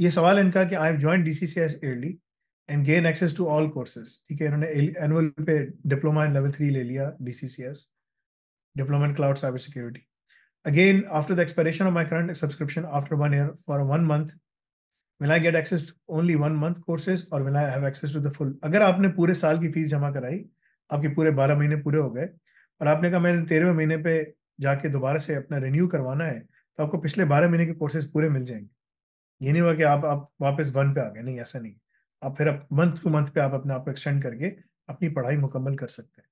ये सवाल इनका कि I have join as early and gain access to all courses ठीक है इन्होंने एनुअल पे डिप्लोमा इन लेवल थ्री ले लिया D S diploma cloud cyber security again after the expiration of my current subscription after one year for one month will I get access only one month courses और will I have access to the full अगर आपने पूरे साल की fees जमा कराई आपके पूरे बारह महीने पूरे हो गए और आपने कहा मैंने तेरहवें महीने पे जाके दोबारा से अपना रिन्यू करवाना है तो आपको पिछले बारह महीने के कोर्सेज पूरे मिल जाएंगे ये नहीं हुआ कि आप आप वापस वन पे आ गए नहीं ऐसा नहीं आप फिर आप मंथ टू मंथ पे आप अपने आप को एक्सटेंड करके अपनी पढ़ाई मुकम्मल कर सकते हैं